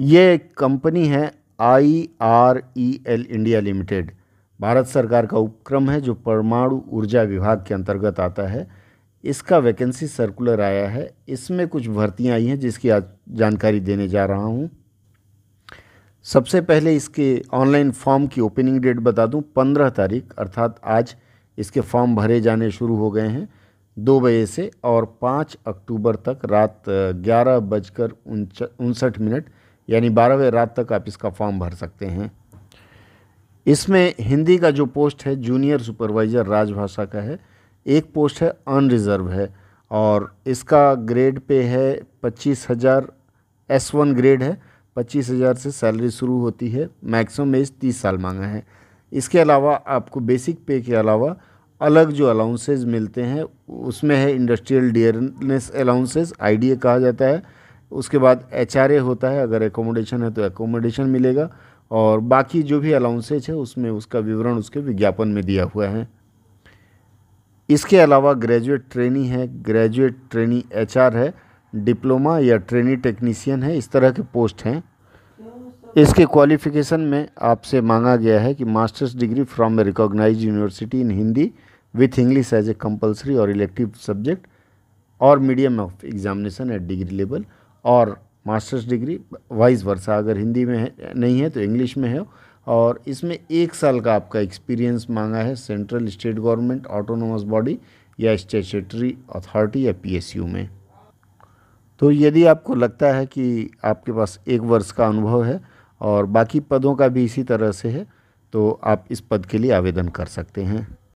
ये एक कंपनी है I R E L India limited Bharat सरकार का उपक्रम है जो परमाणु ऊर्जा विभाग के अंतर्गत आता है इसका वैकेंसी सर्कुलर आया है इसमें कुछ भर्तियां आई हैं जिसकी आज जानकारी देने जा रहा हूं सबसे पहले इसके ऑनलाइन फॉर्म की ओपनिंग डेट बता दूं पंद्रह तारीख अर्थात आज इसके फॉर्म भरे जाने शुरू हो गए हैं दो बजे से और पाँच अक्टूबर तक रात ग्यारह बजकर उनसठ मिनट यानी बारहवें रात तक आप इसका फॉर्म भर सकते हैं इसमें हिंदी का जो पोस्ट है जूनियर सुपरवाइज़र राजभाषा का है एक पोस्ट है अनरिज़र्व है और इसका ग्रेड पे है पच्चीस हज़ार एस वन ग्रेड है पच्चीस हज़ार से सैलरी शुरू होती है मैक्सिमम एज तीस साल मांगा है इसके अलावा आपको बेसिक पे के अलावा अलग जो अलाउंसेज मिलते हैं उसमें है इंडस्ट्रियल डियरनेस अलाउंसेज आई कहा जाता है उसके बाद एच होता है अगर एकोमोडेशन है तो एकोमोडेशन मिलेगा और बाकी जो भी अलाउंसेज है उसमें उसका विवरण उसके विज्ञापन में दिया हुआ है इसके अलावा ग्रेजुएट ट्रेनी है ग्रेजुएट ट्रेनी एच है डिप्लोमा या ट्रेनी टेक्नीसियन है इस तरह के पोस्ट हैं इसके क्वालिफिकेशन में आपसे मांगा गया है कि masters degree from a recognise university in Hindi with English as a compulsory और इलेक्टिव सब्जेक्ट और medium of examination at degree level और मास्टर्स डिग्री वाइस वर्षा अगर हिंदी में है नहीं है तो इंग्लिश में है और इसमें एक साल का आपका एक्सपीरियंस मांगा है central state government autonomous body या स्टेचुटरी अथॉरिटी या पीएसयू में तो यदि आपको लगता है कि आपके पास एक वर्ष का अनुभव है और बाकी पदों का भी इसी तरह से है तो आप इस पद के लिए आवेदन कर सकते हैं